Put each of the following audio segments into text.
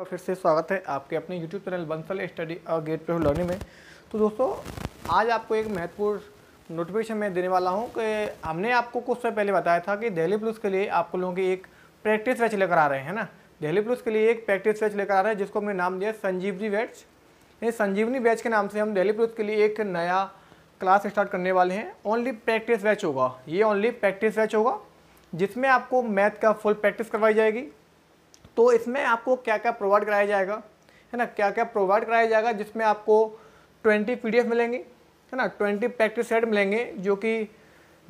तो फिर से स्वागत है आपके अपने YouTube चैनल बंसल स्टडी और गेट पे लर्निंग में तो दोस्तों आज आपको एक महत्वपूर्ण नोटिफिकेशन मैं देने वाला हूँ कि हमने आपको कुछ समय पहले बताया था कि दिल्ली पुलिस के लिए आपको लोगों की एक प्रैक्टिस बैच लेकर आ रहे हैं ना दिल्ली पुलिस के लिए एक प्रैक्टिस बैच लेकर आ रहे हैं जिसको हमने नाम दिया संजीवनी बैच ये संजीवनी बैच के नाम से हम दिल्ली पुलिस के लिए एक नया क्लास स्टार्ट करने वाले हैं ओनली प्रैक्टिस बैच होगा ये ओनली प्रैक्टिस बैच होगा जिसमें आपको मैथ का फुल प्रैक्टिस करवाई जाएगी तो इसमें आपको क्या क्या प्रोवाइड कराया जाएगा है ना क्या क्या प्रोवाइड कराया जाएगा जिसमें आपको ट्वेंटी पी मिलेंगी है ना ट्वेंटी प्रैक्टिस सेट मिलेंगे जो कि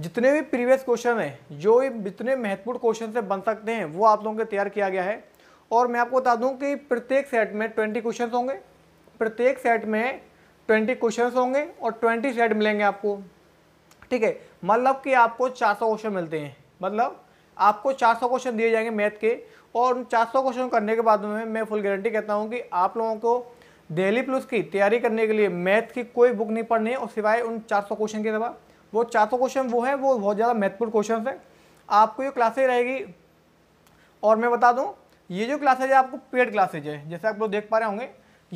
जितने भी प्रीवियस क्वेश्चन हैं जो जितने महत्वपूर्ण क्वेश्चन से बन सकते हैं वो आप लोगों के तैयार किया गया है और मैं आपको बता दूं कि प्रत्येक सेट में ट्वेंटी क्वेश्चन होंगे प्रत्येक सेट में ट्वेंटी क्वेश्चन होंगे और ट्वेंटी सेट मिलेंगे आपको ठीक है मतलब कि आपको चार सौ क्वेश्चन मिलते हैं मतलब आपको 400 क्वेश्चन दिए जाएंगे मैथ के और उन सौ क्वेश्चन करने के बाद में मैं फुल गारंटी कहता हूँ कि आप लोगों को दिल्ली पुलिस की तैयारी करने के लिए मैथ की कोई बुक नहीं पढ़नी है और सिवाय उन सौ क्वेश्चन के अलावा वो सौ क्वेश्चन वो है वो बहुत ज़्यादा महत्वपूर्ण क्वेश्चन है आपको ये क्लासेज रहेगी और मैं बता दूँ ये जो क्लासेज है आपको पेड क्लासेज है जैसे आप लोग देख पा रहे होंगे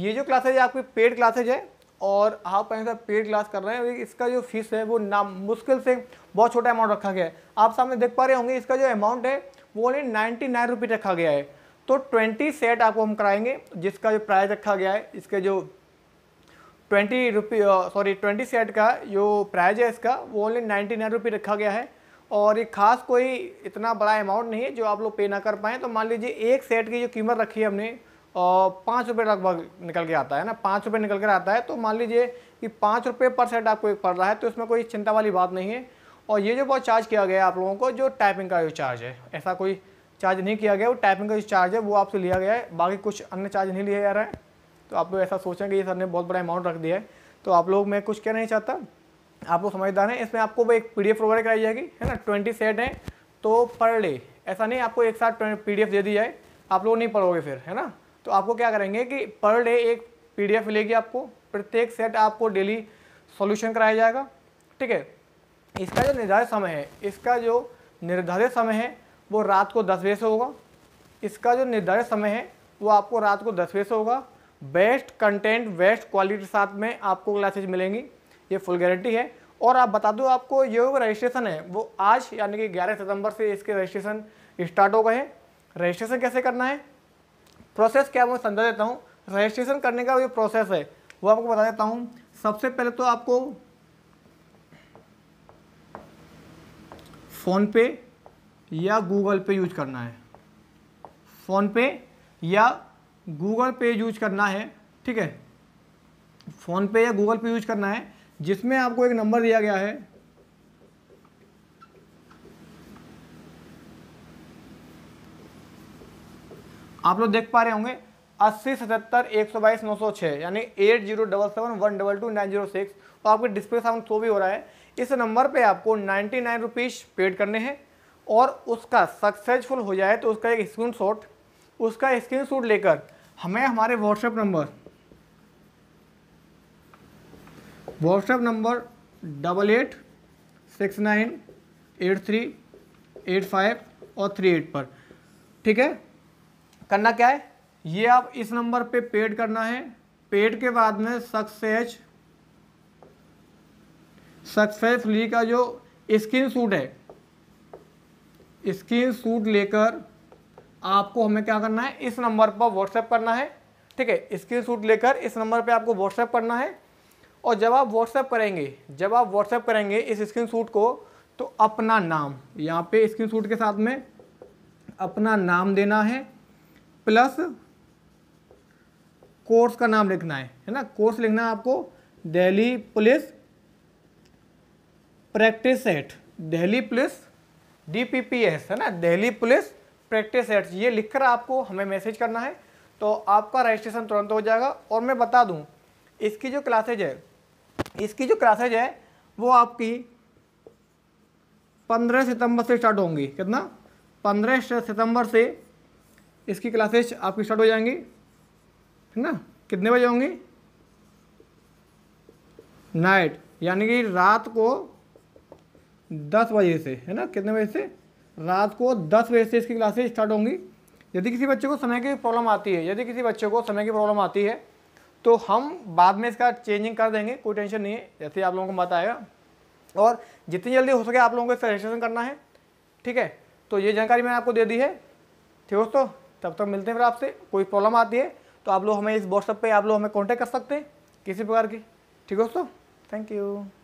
ये जो क्लासेज है आपकी पेड क्लासेज है और हाफ पॉइंट पेड क्लास कर रहे हैं इसका जो फीस है वो नाम मुश्किल से बहुत छोटा अमाउंट रखा गया है आप सामने देख पा रहे होंगे इसका जो अमाउंट है वो ओनली नाइन्टी नाइन रुपीज़ रखा गया है तो ट्वेंटी सेट आपको हम कराएंगे जिसका जो प्राइस रखा गया है इसके जो twenty rupee sorry twenty set का जो प्राइज है इसका वो ओनली नाइन्टी नाइन रुपी रखा गया है और ये खास कोई इतना बड़ा अमाउंट नहीं है जो आप लोग पे ना कर पाएँ तो मान लीजिए एक सेट की जो कीमत रखी है हमने और पाँच रुपये लगभग निकल के आता है ना पाँच रुपये निकल कर आता है तो मान लीजिए कि पाँच रुपये पर सेट आपको एक पड़ रहा है तो इसमें कोई चिंता वाली बात नहीं है और ये जो बहुत चार्ज किया गया है आप लोगों को जो टाइपिंग का जो चार्ज है ऐसा कोई चार्ज नहीं किया गया वो टाइपिंग का जो चार्ज है वो आपसे लिया गया है बाकी कुछ अन्य चार्ज नहीं लिया जा रहा है तो आप लोग ऐसा सोचें कि ये सर ने बहुत बड़ा अमाउंट रख दिया है तो आप लोग मैं कुछ कहना नहीं चाहता आप लोग समझदार हैं इसमें आपको एक पी डी वगैरह कराई जाएगी है ना ट्वेंटी सेट हैं तो पर डे ऐसा नहीं आपको एक साथ पी डी दे दी जाए आप लोग नहीं पढ़ोगे फिर है ना तो आपको क्या करेंगे कि पर डे एक पीडीएफ मिलेगी आपको प्रत्येक सेट आपको डेली सॉल्यूशन कराया जाएगा ठीक है इसका जो निर्धारित समय है इसका जो निर्धारित समय है वो रात को दस बजे से होगा इसका जो निर्धारित समय है वो आपको रात को दस बजे से होगा बेस्ट कंटेंट बेस्ट क्वालिटी के साथ में आपको क्लासेज मिलेंगी ये फुल गारंटी है और आप बता दो आपको ये रजिस्ट्रेशन है वो आज यानी कि 11 सितंबर से इसके रजिस्ट्रेशन स्टार्ट हो गए हैं रजिस्ट्रेशन कैसे करना है प्रोसेस क्या है वो समझा देता हूँ रजिस्ट्रेशन करने का जो प्रोसेस है वो आपको बता देता हूँ सबसे पहले तो आपको फ़ोन पे या गूगल पे यूज करना है फ़ोन पे या गूगल पे यूज करना है ठीक है फ़ोन पे या गूगल पे यूज करना है जिसमें आपको एक नंबर दिया गया है आप लोग देख पा रहे होंगे अस्सी सतहत्तर एक सौ बाईस नौ सौ छः यानी eight zero double seven one double two nine zero six तो आपके डिस्प्ले साउंड शो भी हो रहा है इस नंबर पे आपको नाइन्टी नाइन रुपीज़ पेड करने हैं और उसका सक्सेसफुल हो जाए तो उसका एक स्क्रीन शॉट उसका स्क्रीन शॉट लेकर हमें हमारे WhatsApp number WhatsApp number double eight six nine eight three eight five और थ्री एट पर ठीक है करना क्या है ये आप इस नंबर पे पेड करना है पेड के बाद में सक्सेस सक्सेसफुली का जो स्क्रीन सूट है स्क्रीन सूट लेकर आपको हमें क्या करना है इस नंबर पर व्हाट्सएप करना है ठीक है स्क्रीन सूट लेकर इस नंबर पे आपको व्हाट्सएप करना है और जब आप व्हाट्सएप करेंगे जब आप व्हाट्सएप करेंगे इस स्क्रीन सूट को तो अपना नाम यहाँ पे स्क्रीन सूट के साथ में अपना नाम देना है प्लस कोर्स का नाम लिखना है है ना कोर्स लिखना है आपको Delhi police practice set Delhi police DPPS है ना दिल्ली पुलिस प्रैक्टिस सेट ये लिखकर आपको हमें मैसेज करना है तो आपका रजिस्ट्रेशन तुरंत हो जाएगा और मैं बता दूं इसकी जो क्लासेज है इसकी जो क्लासेज है वो आपकी 15 सितंबर से स्टार्ट होंगी कितना 15 सितंबर से इसकी क्लासेज आपकी स्टार्ट हो जाएंगी है ना कितने बजे होंगी नाइट यानी कि रात को दस बजे से है ना कितने बजे से रात को दस बजे से इसकी क्लासेज स्टार्ट होंगी यदि किसी बच्चे को समय की प्रॉब्लम आती है यदि किसी बच्चे को समय की प्रॉब्लम आती है तो हम बाद में इसका चेंजिंग कर देंगे कोई टेंशन नहीं है जैसे आप लोगों को बताएगा और जितनी जल्दी हो सके आप लोगों को इसका रजिस्ट्रेशन करना है ठीक है तो ये जानकारी मैंने आपको दे दी है ठीक दोस्तों तब तक मिलते हैं फिर आपसे कोई प्रॉब्लम आती है तो आप लोग हमें इस व्हाट्सअप पे आप लोग हमें कॉन्टैक्ट कर सकते हैं किसी प्रकार की ठीक है दोस्तों थैंक यू